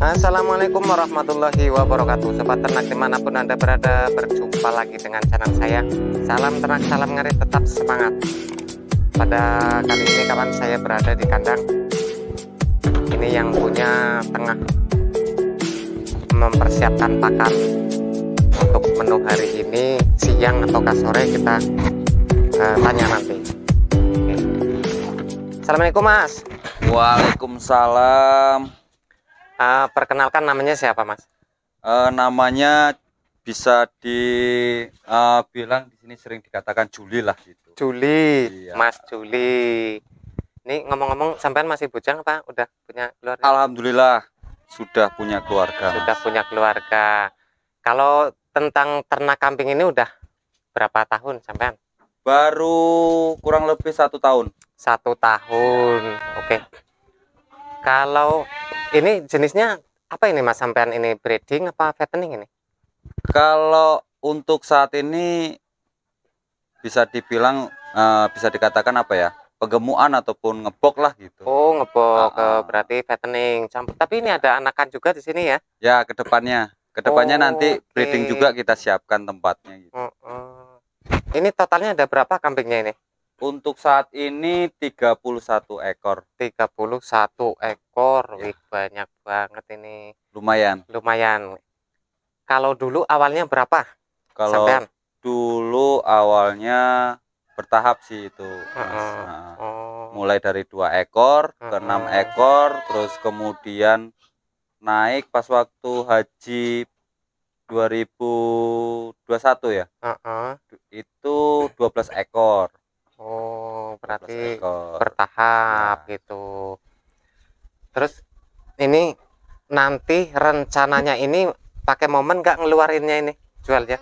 Assalamualaikum warahmatullahi wabarakatuh Sobat ternak dimanapun Anda berada Berjumpa lagi dengan channel saya Salam ternak, salam ngeri, tetap semangat Pada kali ini kawan saya berada di kandang Ini yang punya tengah Mempersiapkan pakan Untuk menu hari ini Siang atau sore kita uh, Tanya nanti Assalamualaikum mas Waalaikumsalam Uh, perkenalkan namanya siapa mas? Uh, namanya bisa dibilang eh, uh, di sini sering dikatakan Juli lah gitu. Juli, iya. Mas Juli. Ini ngomong-ngomong sampean masih bujang pak udah punya keluarga? Alhamdulillah sudah punya keluarga. Sudah punya keluarga. Kalau tentang ternak kambing ini udah berapa tahun sampean? Baru kurang lebih satu tahun. Satu tahun, oke. Okay. Kalau ini jenisnya apa ini mas sampean ini breeding apa fattening ini kalau untuk saat ini bisa dibilang uh, bisa dikatakan apa ya pegemuan ataupun ngebok lah gitu. Oh ngebok, uh, berarti fattening campur. Tapi ini ada anakan juga di sini ya? Ya kedepannya, kedepannya oh, nanti okay. breeding juga kita siapkan tempatnya. Gitu. Uh, uh. Ini totalnya ada berapa kambingnya ini? Untuk saat ini 31 ekor. 31 ekor. Ya. Wih, banyak banget ini. Lumayan. Lumayan. Kalau dulu awalnya berapa? Kalau Sampean? dulu awalnya bertahap sih itu. Nah, oh. Mulai dari dua ekor uh ke enam ekor, terus kemudian naik pas waktu haji 2021 ya. Uh -uh. Itu 12 ekor oh berarti bertahap nah. gitu terus ini nanti rencananya ini pakai momen nggak ngeluarinnya ini jual jualnya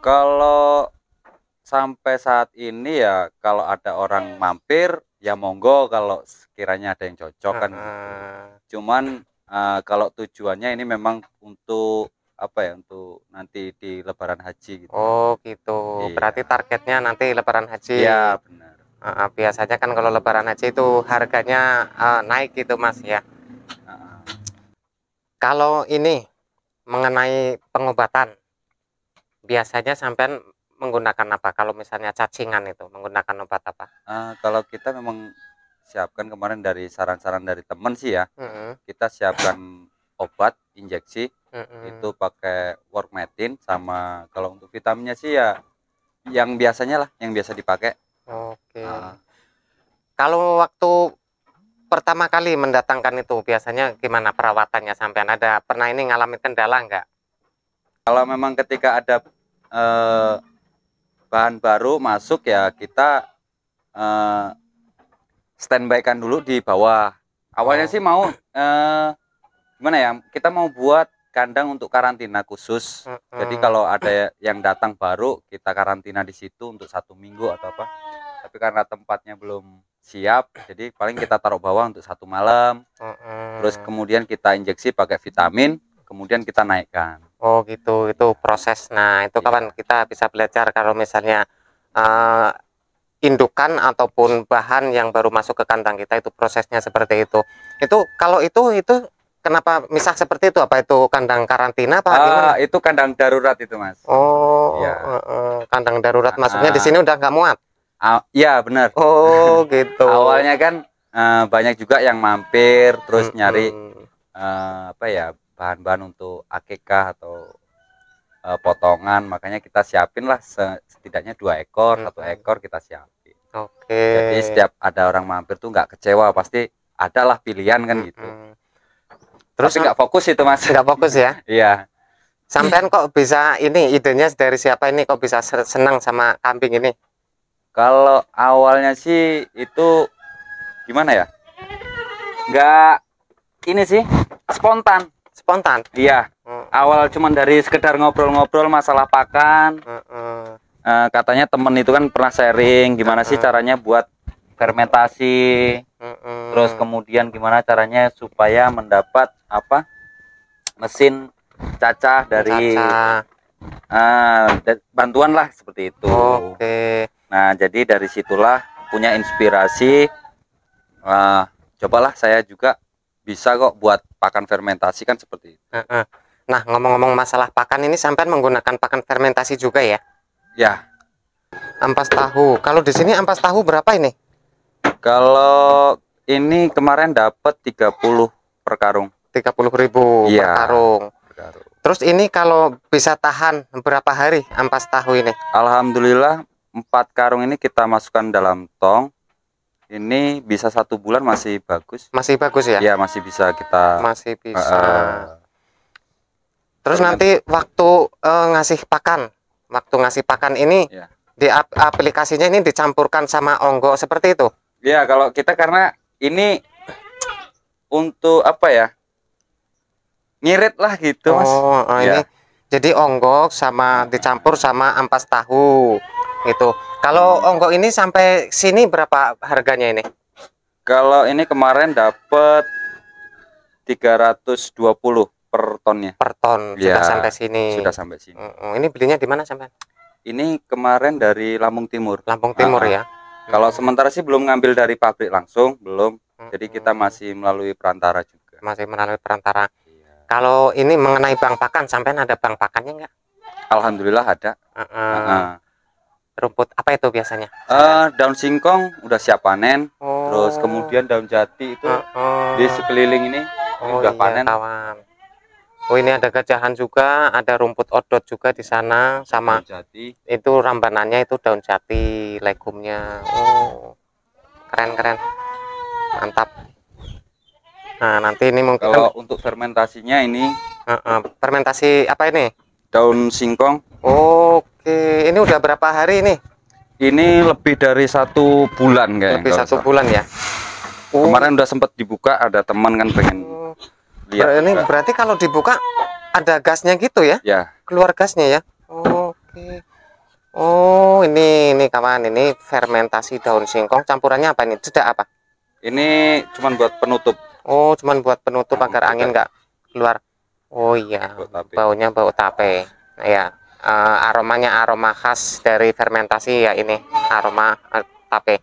kalau sampai saat ini ya kalau ada orang mampir ya monggo kalau sekiranya ada yang cocok kan uh gitu. -huh. cuman uh, kalau tujuannya ini memang untuk apa ya untuk nanti di Lebaran Haji gitu. Oh gitu. Iya. Berarti targetnya nanti Lebaran Haji. Iya benar. Uh, biasanya kan kalau Lebaran Haji itu harganya uh, naik gitu mas ya. Uh. Kalau ini mengenai pengobatan, biasanya sampai menggunakan apa? Kalau misalnya cacingan itu menggunakan obat apa? Uh, kalau kita memang siapkan kemarin dari saran-saran dari teman sih ya. Mm -hmm. Kita siapkan obat injeksi hmm Itu pakai matin sama kalau untuk vitaminnya sih ya yang biasanya lah, yang biasa dipakai. Oke. Okay. Nah. Kalau waktu pertama kali mendatangkan itu biasanya gimana perawatannya sampai ada pernah ini ngalamin kendala enggak? Kalau memang ketika ada eh, bahan baru masuk ya kita eh, standby kan dulu di bawah. Awalnya oh. sih mau eh, gimana ya? Kita mau buat kandang untuk karantina khusus. Uh, uh. Jadi kalau ada yang datang baru kita karantina di situ untuk satu minggu atau apa. Tapi karena tempatnya belum siap, jadi paling kita taruh bawah untuk satu malam. Uh, uh. Terus kemudian kita injeksi pakai vitamin, kemudian kita naikkan. Oh gitu, itu proses. Nah itu yeah. kapan kita bisa belajar kalau misalnya uh, indukan ataupun bahan yang baru masuk ke kandang kita itu prosesnya seperti itu. Itu kalau itu itu kenapa misah seperti itu apa itu kandang karantina apa uh, itu kandang darurat itu mas oh ya. uh, uh, kandang darurat uh, maksudnya di sini udah nggak muat uh, ya benar oh gitu awalnya kan uh, banyak juga yang mampir terus -hmm. nyari uh, apa ya bahan-bahan untuk akekah atau uh, potongan makanya kita siapin lah setidaknya dua ekor atau -hmm. satu ekor kita siapin oke jadi setiap ada orang mampir tuh nggak kecewa pasti adalah pilihan kan -hmm. gitu Terus nggak fokus itu mas? Nggak fokus ya? Iya. Sampean kok bisa ini idenya dari siapa ini kok bisa senang sama kambing ini? Kalau awalnya sih itu gimana ya? Nggak ini sih spontan. Spontan. Iya. Hmm. Awal cuma dari sekedar ngobrol-ngobrol masalah pakan. Hmm. Uh, katanya temen itu kan pernah sharing gimana hmm. sih caranya buat fermentasi mm-hmm. terus kemudian gimana caranya supaya mendapat apa mesin cacah dari cacah. Uh, bantuan lah seperti itu oke okay. nah jadi dari situlah punya inspirasi uh, cobalah saya juga bisa kok buat pakan fermentasi kan seperti itu nah ngomong-ngomong masalah pakan ini sampai menggunakan pakan fermentasi juga ya ya ampas tahu kalau di sini ampas tahu berapa ini kalau ini kemarin dapat 30 per karung. 30 ribu ya, per iya, karung. Per karung. Terus ini kalau bisa tahan berapa hari ampas tahu ini? Alhamdulillah empat karung ini kita masukkan dalam tong. Ini bisa satu bulan masih bagus. Masih bagus ya? Iya masih bisa kita. Masih bisa. Uh, Terus nanti waktu uh, ngasih pakan, waktu ngasih pakan ini ya. di ap aplikasinya ini dicampurkan sama onggo seperti itu? ya kalau kita karena ini untuk apa ya ngirit lah gitu mas oh, oh ya. ini jadi onggok sama dicampur sama ampas tahu gitu kalau onggok ini sampai sini berapa harganya ini kalau ini kemarin dapat 320 per tonnya per ton ya, sudah sampai sini sudah sampai sini ini belinya di mana sampai ini kemarin dari Lampung Timur Lampung Timur uh ya kalau sementara sih belum ngambil dari pabrik langsung, belum. Jadi kita masih melalui perantara juga. Masih melalui perantara. Iya. Kalau ini mengenai bank pakan, sampean ada bank pakannya enggak? Alhamdulillah ada. Uh -uh. Uh -uh. Rumput apa itu biasanya? Uh, daun singkong udah siap panen. Oh. Terus kemudian daun jati itu uh -uh. di sekeliling ini, oh, udah iya, panen. Kawan. Oh ini ada gajahan juga, ada rumput odot juga di sana sama daun jati. Itu rambanannya itu daun jati, legumnya. Oh. Keren-keren. Mantap. Nah, nanti ini mungkin kalau untuk fermentasinya ini uh -uh. fermentasi apa ini? Daun singkong. Oke, ini udah berapa hari ini? Ini lebih dari satu bulan kayaknya. Lebih satu bulan ya. Oh. Kemarin udah sempat dibuka ada teman kan pengen oh lihat ini berarti kalau dibuka ada gasnya gitu ya ya keluar gasnya ya oke oh ini ini kawan ini fermentasi daun singkong campurannya apa ini cedak apa ini cuman buat penutup oh cuman buat penutup hmm, agar angin nggak keluar oh iya baunya bau tape nah, ya uh, aromanya aroma khas dari fermentasi ya ini aroma uh, tape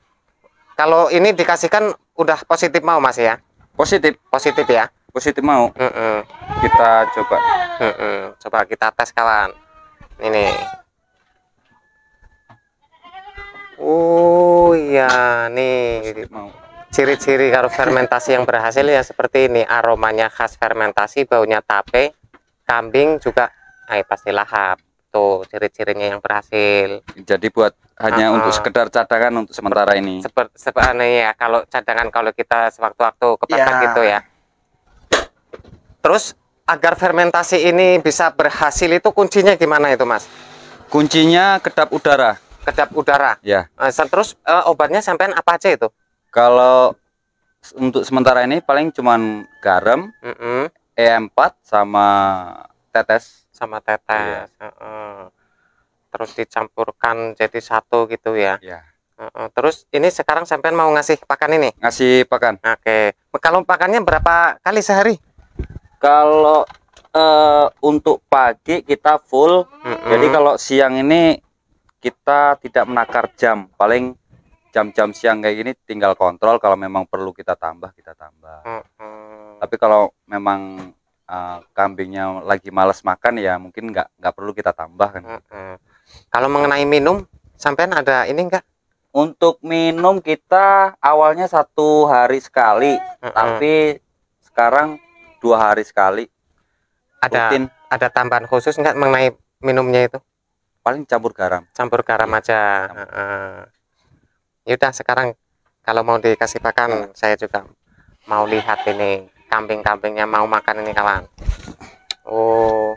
kalau ini dikasihkan udah positif mau mas ya positif positif ya positif mau uh -uh. kita coba uh -uh. coba kita tes kawan ini oh iya nih mau ciri-ciri kalau fermentasi yang berhasil ya seperti ini aromanya khas fermentasi baunya tape kambing juga eh pasti lahap tuh ciri-cirinya yang berhasil jadi buat hanya uh -huh. untuk sekedar cadangan untuk sementara ini seperti seperti ya kalau cadangan kalau kita sewaktu-waktu kepepet yeah. gitu ya Terus agar fermentasi ini bisa berhasil itu kuncinya gimana itu mas? Kuncinya kedap udara. Kedap udara. Ya. Eh, terus eh, obatnya sampean apa aja itu? Kalau untuk sementara ini paling cuman garam, mm -hmm. E4 sama tetes. Sama tetes. Uh -uh. Terus dicampurkan jadi satu gitu ya. Ya. uh, terus ini sekarang sampean mau ngasih pakan ini? Ngasih pakan. Oke. Okay. Kalau pakannya berapa kali sehari? kalau uh, untuk pagi kita full mm -hmm. jadi kalau siang ini kita tidak menakar jam paling jam-jam siang kayak gini tinggal kontrol kalau memang perlu kita tambah kita tambah mm -hmm. tapi kalau memang uh, kambingnya lagi males makan ya mungkin nggak nggak perlu kita tambah kan mm -hmm. kalau mengenai minum sampai ada ini enggak untuk minum kita awalnya satu hari sekali mm -hmm. tapi sekarang dua hari sekali ada rutin. ada tambahan khusus nggak mengenai minumnya itu paling campur garam campur garam iya. ya, aja campur. udah yaudah sekarang kalau mau dikasih pakan hmm. saya juga mau lihat ini kambing-kambingnya mau makan ini kawan oh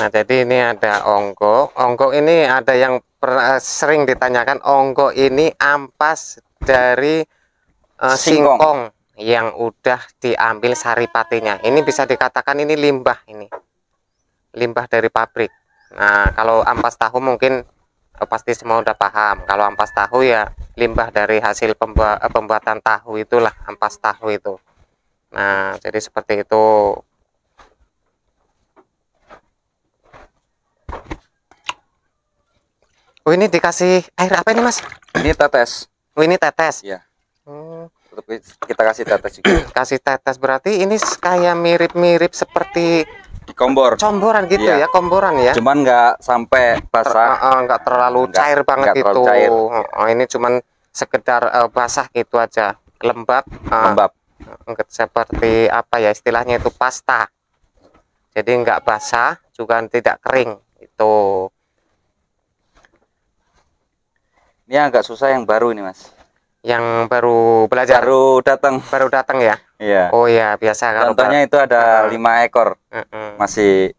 nah jadi ini ada onggo. Onggo ini ada yang eh, sering ditanyakan Onggo ini ampas dari uh, singkong. singkong yang udah diambil saripatinya ini bisa dikatakan ini limbah ini limbah dari pabrik nah kalau ampas tahu mungkin oh, pasti semua udah paham kalau ampas tahu ya limbah dari hasil pembu eh, pembuatan tahu itulah ampas tahu itu nah jadi seperti itu Oh ini dikasih air apa ini mas? Ini tetes. Oh ini tetes. Iya kita kasih tetes juga kasih tetes berarti ini kayak mirip-mirip seperti kompor comboran gitu iya. ya komboran ya cuman nggak sampai basah Ter, uh, terlalu enggak, cair banget enggak gitu cair. Oh, ini cuman sekedar uh, basah gitu aja lembab uh, lembab seperti apa ya istilahnya itu pasta jadi nggak basah juga tidak kering itu ini agak susah yang baru ini mas yang baru belajar baru datang baru datang ya iya oh ya biasa kalau contohnya itu ada lima ekor uh -uh. masih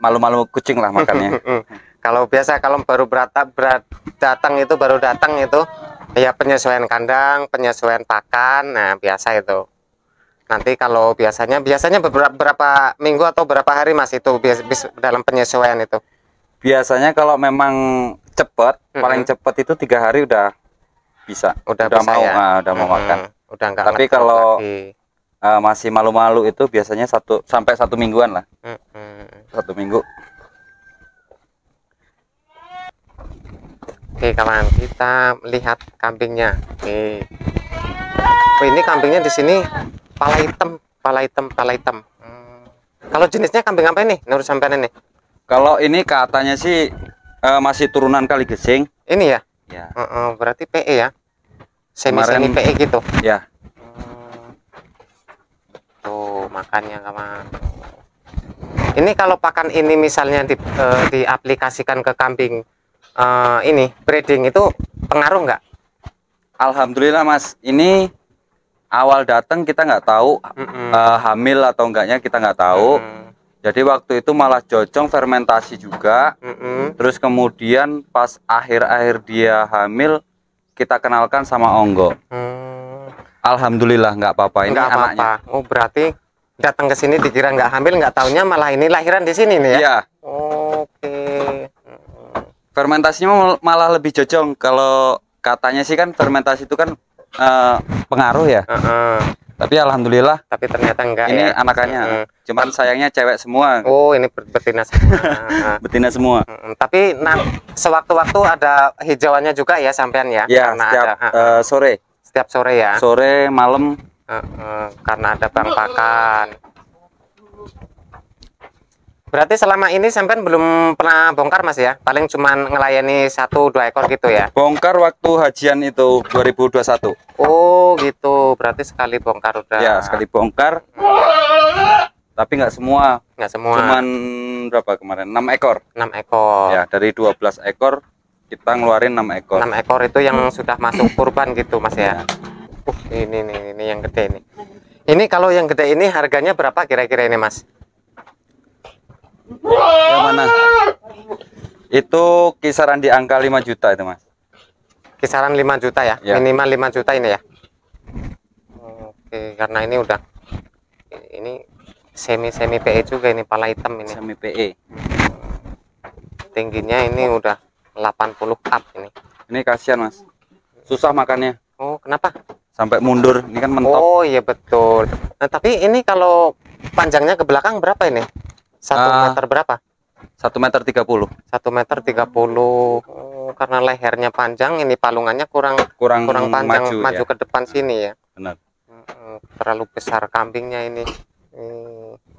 malu-malu kucing lah makannya kalau biasa kalau baru berata, berat datang itu baru datang itu ya penyesuaian kandang penyesuaian pakan nah biasa itu nanti kalau biasanya biasanya beberapa berapa minggu atau berapa hari mas itu bias, bias, dalam penyesuaian itu biasanya kalau memang cepat mm -hmm. paling cepat itu tiga hari udah bisa udah, udah mau ya? uh, udah mau hmm, makan udah enggak tapi kalau uh, masih malu-malu itu biasanya satu sampai satu mingguan lah hmm, hmm. satu minggu oke kawan kita lihat kambingnya oke oh, ini kambingnya di sini pala hitam pala hitam pala hitam hmm. kalau jenisnya kambing apa ini menurut sampean ini kalau ini katanya sih uh, masih turunan kali gesing ini ya ya uh, uh, berarti PE ya semi semi PE gitu Ya. tuh makannya sama ini kalau pakan ini misalnya di, uh, diaplikasikan ke kambing uh, ini breeding itu pengaruh nggak Alhamdulillah Mas, ini awal datang kita nggak tahu Mm-mm. Uh, hamil atau enggaknya kita nggak tahu. Mm, Jadi waktu itu malah jocong fermentasi juga. mm -hmm. Terus kemudian pas akhir-akhir dia hamil kita kenalkan sama Onggo. Hmm. Alhamdulillah nggak apa-apa ini gak Apa -apa. Oh berarti datang ke sini dikira nggak hamil nggak tahunya malah ini lahiran di sini nih ya. Iya. Oke. Okay. Fermentasinya malah lebih cocok kalau katanya sih kan fermentasi itu kan uh, pengaruh ya. Uh -uh tapi alhamdulillah tapi ternyata enggak ini ya. anakannya hmm. cuman sayangnya cewek semua oh ini betina semua ah. betina semua hmm. tapi nah sewaktu-waktu ada hijauannya juga ya sampean ya, ya karena setiap ada, uh, sore setiap sore ya sore malam uh, uh, karena ada bang Berarti selama ini sampean belum pernah bongkar mas ya? Paling cuma ngelayani satu dua ekor gitu ya? Bongkar waktu hajian itu 2021. Oh gitu, berarti sekali bongkar udah. Ya sekali bongkar. Tapi nggak semua. Nggak semua. Cuman berapa kemarin? 6 ekor. 6 ekor. Ya dari 12 ekor kita ngeluarin 6 ekor. 6 ekor itu yang sudah masuk kurban gitu mas ya? ya. Uh ini ini, ini yang gede ini. Ini kalau yang gede ini harganya berapa kira-kira ini mas? Yang mana? Itu kisaran di angka 5 juta itu, Mas. Kisaran 5 juta ya? ya. Minimal 5 juta ini ya? Oke, karena ini udah ini semi semi PE juga ini pala hitam ini. Semi PE. Tingginya ini udah 80 up ini. Ini kasihan, Mas. Susah makannya. Oh, kenapa? Sampai mundur. Ini kan mentok. Oh, iya betul. Nah, tapi ini kalau panjangnya ke belakang berapa ini? Satu uh, meter berapa? Satu meter tiga puluh. Satu meter tiga puluh oh, karena lehernya panjang, ini palungannya kurang kurang, kurang panjang maju, ya. maju ya? ke depan sini ya. Benar. Terlalu besar kambingnya ini.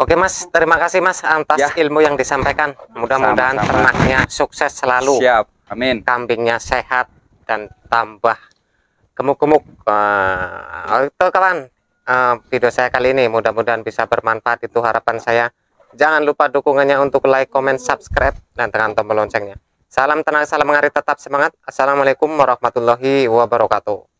Oke Mas, terima kasih Mas atas ya. ilmu yang disampaikan. Mudah-mudahan ternaknya sukses selalu. Siap, amin. Kambingnya sehat dan tambah gemuk-gemuk. Uh, itu kawan, uh, video saya kali ini mudah-mudahan bisa bermanfaat. Itu harapan saya. Jangan lupa dukungannya untuk like, comment, subscribe, dan tekan tombol loncengnya. Salam tenang, salam mengarit, tetap semangat. Assalamualaikum warahmatullahi wabarakatuh.